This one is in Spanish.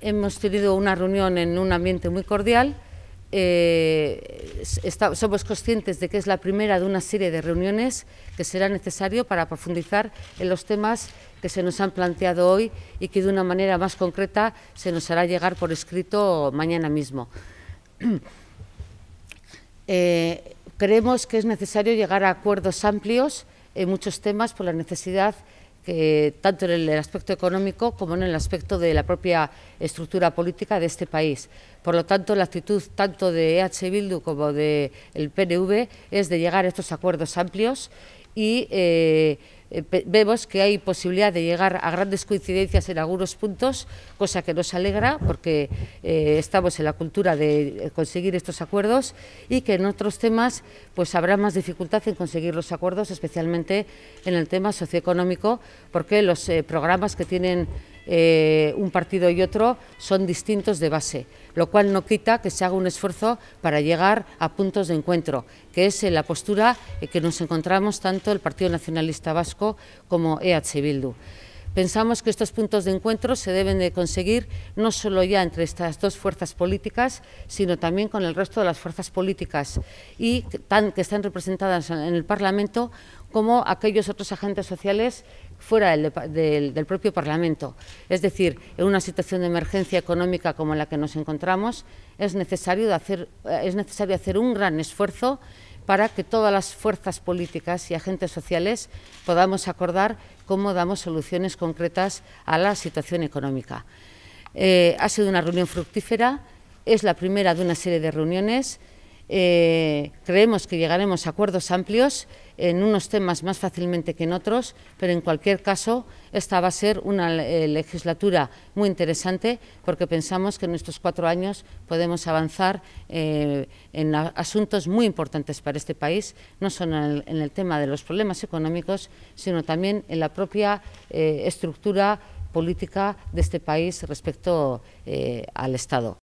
hemos tenido una reunión en un ambiente muy cordial. Eh, somos conscientes de que es la primera de una serie de reuniones que será necesario para profundizar en los temas que se nos han planteado hoy y que de una manera más concreta se nos hará llegar por escrito mañana mismo. Eh, creemos que es necesario llegar a acuerdos amplios en muchos temas por la necesidad tanto en el aspecto económico como en el aspecto de la propia estructura política de este país. Por lo tanto, la actitud tanto de EH Bildu como del el PNV es de llegar a estos acuerdos amplios y eh, eh, vemos que hay posibilidad de llegar a grandes coincidencias en algunos puntos, cosa que nos alegra porque eh, estamos en la cultura de eh, conseguir estos acuerdos y que en otros temas pues habrá más dificultad en conseguir los acuerdos, especialmente en el tema socioeconómico, porque los programas que tienen eh, un partido y otro son distintos de base, lo cual no quita que se haga un esfuerzo para llegar a puntos de encuentro, que es eh, la postura eh, que nos encontramos tanto el Partido Nacionalista Vasco como EH Bildu. Pensamos que estos puntos de encuentro se deben de conseguir no solo ya entre estas dos fuerzas políticas, sino también con el resto de las fuerzas políticas y que están representadas en el Parlamento como aquellos otros agentes sociales fuera del, propio Parlamento. Es decir, en una situación de emergencia económica como la que nos encontramos, es necesario hacer, eh, es necesario hacer un gran esfuerzo para que todas las fuerzas políticas y agentes sociales podamos acordar cómo damos soluciones concretas a la situación económica. Eh, ha sido una reunión fructífera, es la primera de una serie de reuniones eh, creemos que llegaremos a acuerdos amplios en unos temas más fácilmente que en otros, pero en cualquier caso esta va a ser una eh, legislatura muy interesante porque pensamos que en estos cuatro años podemos avanzar eh, en asuntos muy importantes para este país, no solo en el, tema de los problemas económicos, sino también en la propia estructura política de este país respecto al Estado.